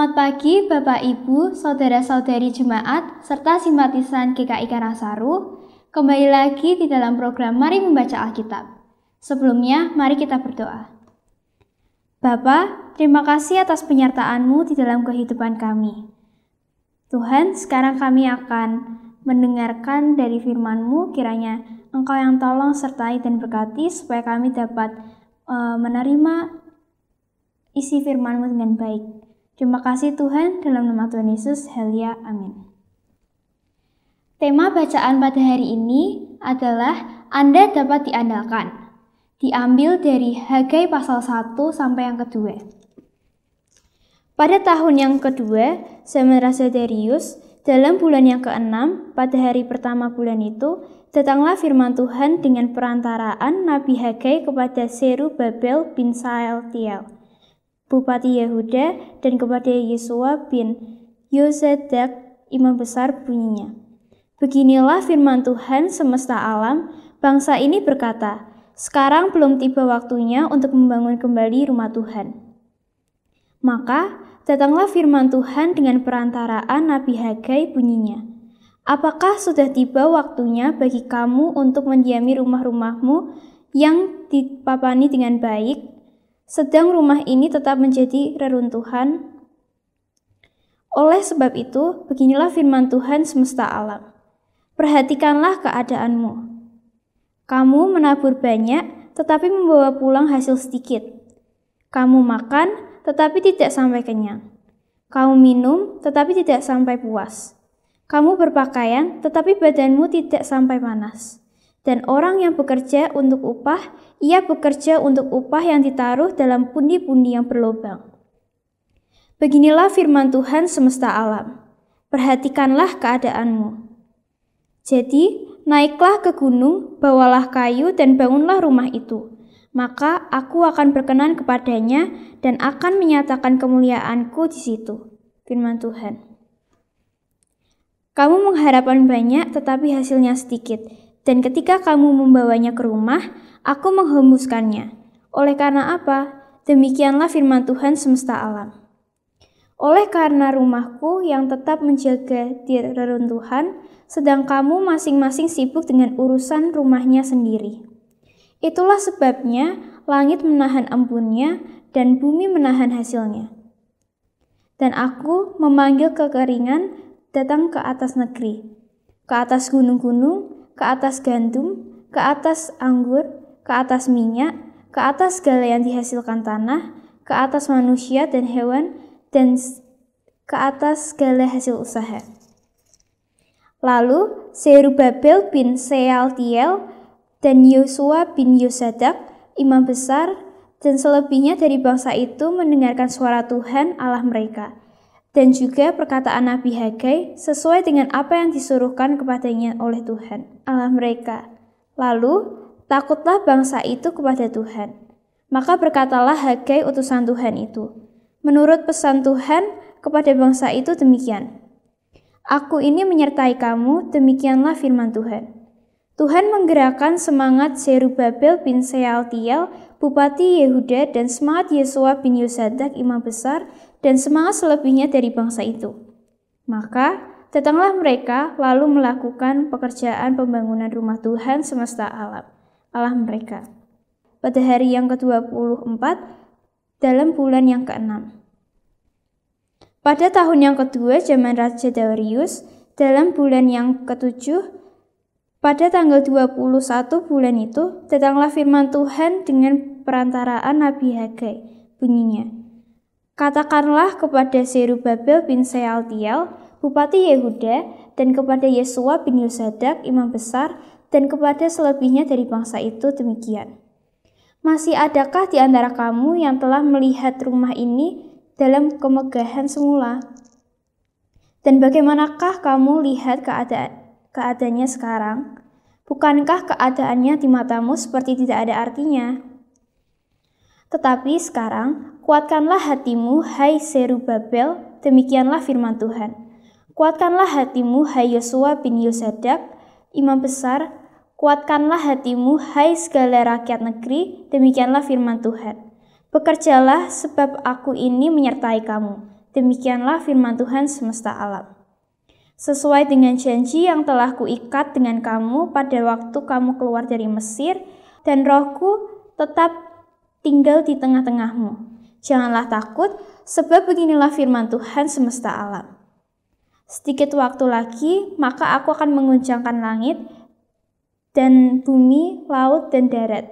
Selamat pagi Bapak Ibu, Saudara-saudari Jemaat, serta simpatisan GKI Karangsaru. Kembali lagi di dalam program Mari Membaca Alkitab. Sebelumnya, mari kita berdoa. Bapa, terima kasih atas penyertaanmu di dalam kehidupan kami. Tuhan, sekarang kami akan mendengarkan dari firman-Mu, kiranya Engkau yang tolong sertai dan berkati supaya kami dapat uh, menerima isi firman-Mu dengan baik. Terima kasih Tuhan, dalam nama Tuhan Yesus, Helia, amin. Tema bacaan pada hari ini adalah Anda dapat diandalkan. Diambil dari Hagai pasal 1 sampai yang kedua. Pada tahun yang kedua, Raja Darius, dalam bulan yang keenam, pada hari pertama bulan itu, datanglah firman Tuhan dengan perantaraan Nabi Hagai kepada Seru Babel bin -tiel. Bupati Yehuda, dan kepada Yesua bin Yosedek, imam besar bunyinya. Beginilah firman Tuhan semesta alam, bangsa ini berkata, sekarang belum tiba waktunya untuk membangun kembali rumah Tuhan. Maka datanglah firman Tuhan dengan perantaraan Nabi Hagai bunyinya, Apakah sudah tiba waktunya bagi kamu untuk mendiami rumah-rumahmu yang dipapani dengan baik sedang rumah ini tetap menjadi reruntuhan. Oleh sebab itu, beginilah firman Tuhan semesta alam. Perhatikanlah keadaanmu. Kamu menabur banyak, tetapi membawa pulang hasil sedikit. Kamu makan, tetapi tidak sampai kenyang. Kamu minum, tetapi tidak sampai puas. Kamu berpakaian, tetapi badanmu tidak sampai panas. Dan orang yang bekerja untuk upah, ia bekerja untuk upah yang ditaruh dalam pundi-pundi yang berlobang. Beginilah firman Tuhan semesta alam. Perhatikanlah keadaanmu. Jadi, naiklah ke gunung, bawalah kayu, dan bangunlah rumah itu. Maka aku akan berkenan kepadanya dan akan menyatakan kemuliaanku di situ. Firman Tuhan. Kamu mengharapkan banyak, tetapi hasilnya sedikit. Dan ketika kamu membawanya ke rumah, aku menghembuskannya. Oleh karena apa? Demikianlah firman Tuhan semesta alam. Oleh karena rumahku yang tetap menjaga reruntuhan, sedang kamu masing-masing sibuk dengan urusan rumahnya sendiri. Itulah sebabnya langit menahan embunnya dan bumi menahan hasilnya. Dan aku memanggil kekeringan datang ke atas negeri, ke atas gunung-gunung, ke atas gandum, ke atas anggur, ke atas minyak, ke atas segala yang dihasilkan tanah, ke atas manusia dan hewan, dan ke atas segala hasil usaha. Lalu, Serubabel bin Sealtiel dan Yosua bin Yosadak, imam besar, dan selebihnya dari bangsa itu mendengarkan suara Tuhan Allah mereka dan juga perkataan Nabi Hagai sesuai dengan apa yang disuruhkan kepadanya oleh Tuhan, Allah mereka. Lalu, takutlah bangsa itu kepada Tuhan. Maka berkatalah Hagai utusan Tuhan itu, menurut pesan Tuhan kepada bangsa itu demikian. Aku ini menyertai kamu, demikianlah firman Tuhan. Tuhan menggerakkan semangat Zerubabel bin Sealtiel, Bupati Yehuda, dan semangat Yesua bin Yosadak, Imam Besar, dan semangat selebihnya dari bangsa itu. Maka datanglah mereka lalu melakukan pekerjaan pembangunan rumah Tuhan semesta alam, Allah mereka. Pada hari yang ke-24 dalam bulan yang ke-6. Pada tahun yang kedua zaman Raja Darius, dalam bulan yang ketujuh, pada tanggal 21 bulan itu, datanglah firman Tuhan dengan perantaraan Nabi Hagai. Bunyinya, Katakanlah kepada Serubabel bin Sealtiel, Bupati Yehuda, dan kepada Yesua bin Yosadak, Imam Besar, dan kepada selebihnya dari bangsa itu demikian. Masih adakah di antara kamu yang telah melihat rumah ini dalam kemegahan semula? Dan bagaimanakah kamu lihat keadaan, keadaannya sekarang? Bukankah keadaannya di matamu seperti tidak ada artinya? Tetapi sekarang Kuatkanlah hatimu, hai Serubabel, demikianlah firman Tuhan. Kuatkanlah hatimu, hai Yosua bin Yosadak, imam besar, kuatkanlah hatimu, hai segala rakyat negeri, demikianlah firman Tuhan. Bekerjalah sebab aku ini menyertai kamu, demikianlah firman Tuhan semesta alam. Sesuai dengan janji yang telah kuikat dengan kamu pada waktu kamu keluar dari Mesir, dan rohku tetap tinggal di tengah-tengahmu. Janganlah takut, sebab beginilah firman Tuhan semesta alam. Sedikit waktu lagi, maka aku akan menguncangkan langit dan bumi, laut, dan darat.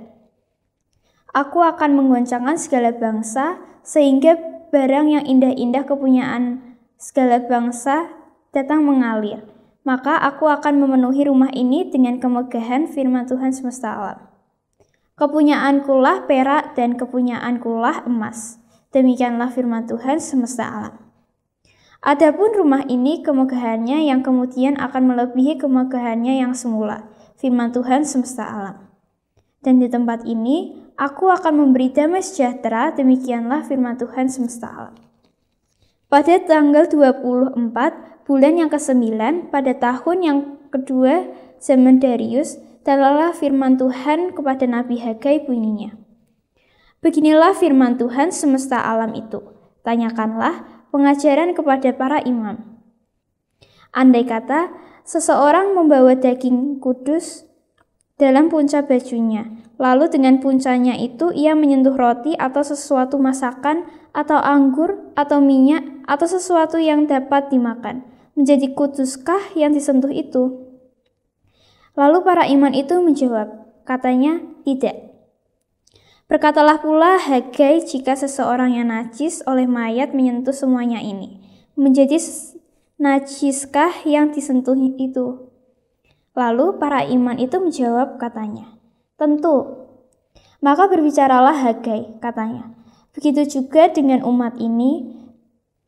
Aku akan menggoncangkan segala bangsa, sehingga barang yang indah-indah kepunyaan segala bangsa datang mengalir. Maka aku akan memenuhi rumah ini dengan kemegahan firman Tuhan semesta alam lah perak dan lah emas. Demikianlah firman Tuhan semesta alam. Adapun rumah ini kemegahannya yang kemudian akan melebihi kemegahannya yang semula. Firman Tuhan semesta alam. Dan di tempat ini, aku akan memberi damai sejahtera, demikianlah firman Tuhan semesta alam. Pada tanggal 24 bulan yang ke-9 pada tahun yang kedua zaman Darius, Telalah firman Tuhan kepada Nabi Hagai bunyinya. Beginilah firman Tuhan semesta alam itu. Tanyakanlah pengajaran kepada para imam. Andai kata seseorang membawa daging kudus dalam punca bajunya, lalu dengan puncanya itu ia menyentuh roti atau sesuatu masakan atau anggur atau minyak atau sesuatu yang dapat dimakan. Menjadi kuduskah yang disentuh itu? Lalu para iman itu menjawab, katanya, tidak. Berkatalah pula Hagai jika seseorang yang najis oleh mayat menyentuh semuanya ini, menjadi najiskah yang disentuh itu? Lalu para iman itu menjawab katanya, tentu. Maka berbicaralah Hagai, katanya. Begitu juga dengan umat ini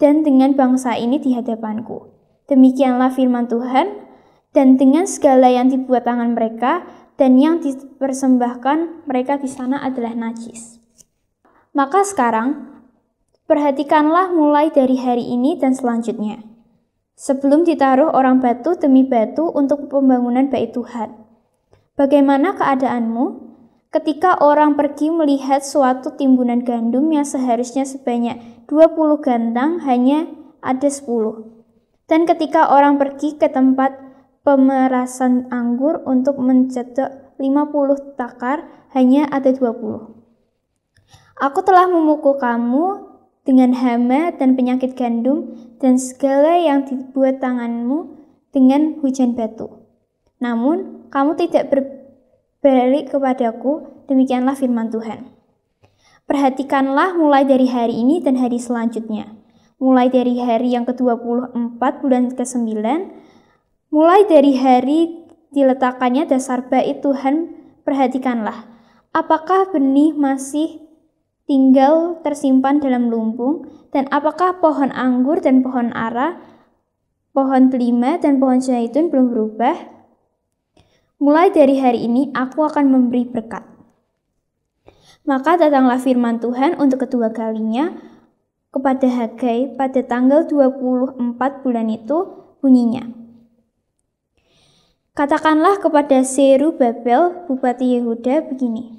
dan dengan bangsa ini di hadapanku. Demikianlah firman Tuhan, dan dengan segala yang dibuat tangan mereka dan yang dipersembahkan mereka di sana adalah najis. Maka sekarang, perhatikanlah mulai dari hari ini dan selanjutnya, sebelum ditaruh orang batu demi batu untuk pembangunan bait Tuhan. Bagaimana keadaanmu ketika orang pergi melihat suatu timbunan gandum yang seharusnya sebanyak 20 gantang hanya ada 10? Dan ketika orang pergi ke tempat pemerasan anggur untuk mencetak 50 takar hanya ada 20. Aku telah memukul kamu dengan hama dan penyakit gandum dan segala yang dibuat tanganmu dengan hujan batu. Namun, kamu tidak berbalik kepadaku, demikianlah firman Tuhan. Perhatikanlah mulai dari hari ini dan hari selanjutnya. Mulai dari hari yang ke-24 bulan ke-9 Mulai dari hari diletakkannya dasar bait Tuhan, perhatikanlah apakah benih masih tinggal tersimpan dalam lumbung dan apakah pohon anggur dan pohon ara, pohon delima dan pohon zaitun belum berubah? Mulai dari hari ini aku akan memberi berkat. Maka datanglah firman Tuhan untuk kedua kalinya kepada Hagai pada tanggal 24 bulan itu bunyinya. Katakanlah kepada Seru Babel, Bupati Yehuda, begini.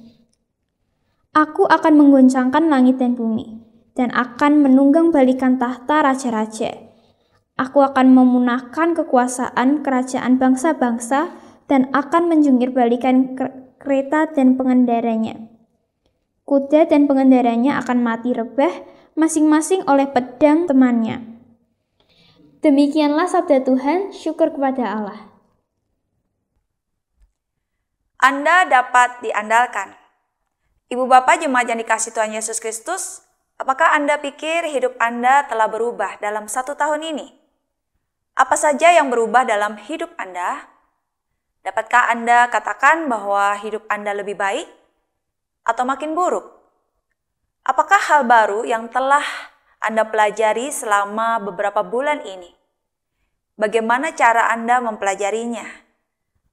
Aku akan menggoncangkan langit dan bumi, dan akan menunggang balikan tahta raja-raja. Aku akan memunahkan kekuasaan kerajaan bangsa-bangsa, dan akan menjungkir balikan kereta dan pengendaranya. Kuda dan pengendaranya akan mati rebah, masing-masing oleh pedang temannya. Demikianlah sabda Tuhan, syukur kepada Allah. Anda dapat diandalkan. Ibu bapak jemaat yang dikasih Tuhan Yesus Kristus, apakah Anda pikir hidup Anda telah berubah dalam satu tahun ini? Apa saja yang berubah dalam hidup Anda? Dapatkah Anda katakan bahwa hidup Anda lebih baik atau makin buruk? Apakah hal baru yang telah Anda pelajari selama beberapa bulan ini? Bagaimana cara Anda mempelajarinya?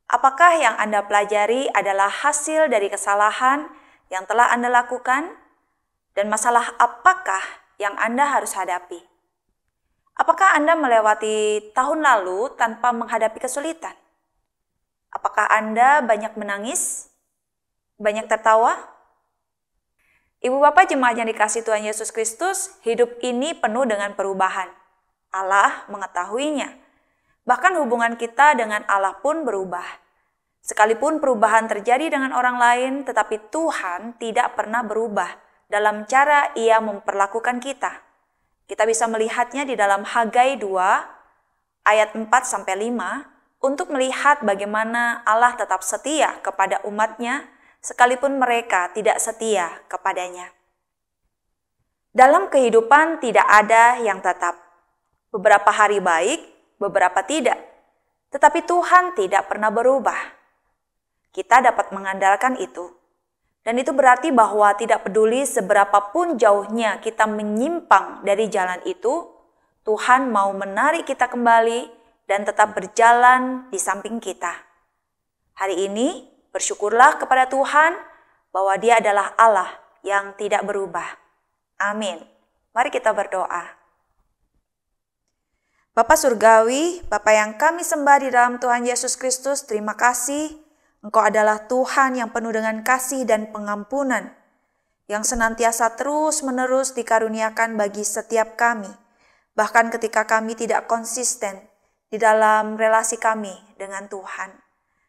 Apakah yang Anda pelajari adalah hasil dari kesalahan yang telah Anda lakukan? Dan masalah apakah yang Anda harus hadapi? Apakah Anda melewati tahun lalu tanpa menghadapi kesulitan? Apakah Anda banyak menangis? Banyak tertawa? Ibu bapak jemaat yang dikasih Tuhan Yesus Kristus, hidup ini penuh dengan perubahan. Allah mengetahuinya. Bahkan hubungan kita dengan Allah pun berubah. Sekalipun perubahan terjadi dengan orang lain, tetapi Tuhan tidak pernah berubah dalam cara ia memperlakukan kita. Kita bisa melihatnya di dalam Hagai 2 ayat 4 sampai 5 untuk melihat bagaimana Allah tetap setia kepada umatnya sekalipun mereka tidak setia kepadanya. Dalam kehidupan tidak ada yang tetap. Beberapa hari baik, beberapa tidak. Tetapi Tuhan tidak pernah berubah. Kita dapat mengandalkan itu. Dan itu berarti bahwa tidak peduli seberapa pun jauhnya kita menyimpang dari jalan itu, Tuhan mau menarik kita kembali dan tetap berjalan di samping kita. Hari ini, bersyukurlah kepada Tuhan bahwa Dia adalah Allah yang tidak berubah. Amin. Mari kita berdoa. Bapak Surgawi, Bapak yang kami sembah di dalam Tuhan Yesus Kristus, terima kasih. Engkau adalah Tuhan yang penuh dengan kasih dan pengampunan, yang senantiasa terus-menerus dikaruniakan bagi setiap kami, bahkan ketika kami tidak konsisten di dalam relasi kami dengan Tuhan.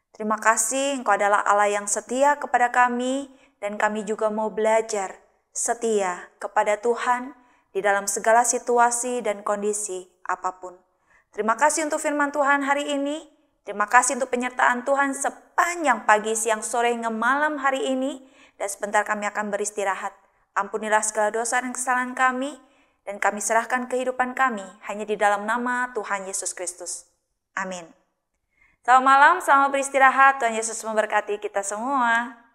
Terima kasih Engkau adalah Allah yang setia kepada kami, dan kami juga mau belajar setia kepada Tuhan di dalam segala situasi dan kondisi apapun. Terima kasih untuk firman Tuhan hari ini. Terima kasih untuk penyertaan Tuhan sepanjang pagi, siang, sore, hingga malam hari ini. Dan sebentar kami akan beristirahat. Ampunilah segala dosa dan kesalahan kami. Dan kami serahkan kehidupan kami hanya di dalam nama Tuhan Yesus Kristus. Amin. Selamat malam, selamat beristirahat. Tuhan Yesus memberkati kita semua.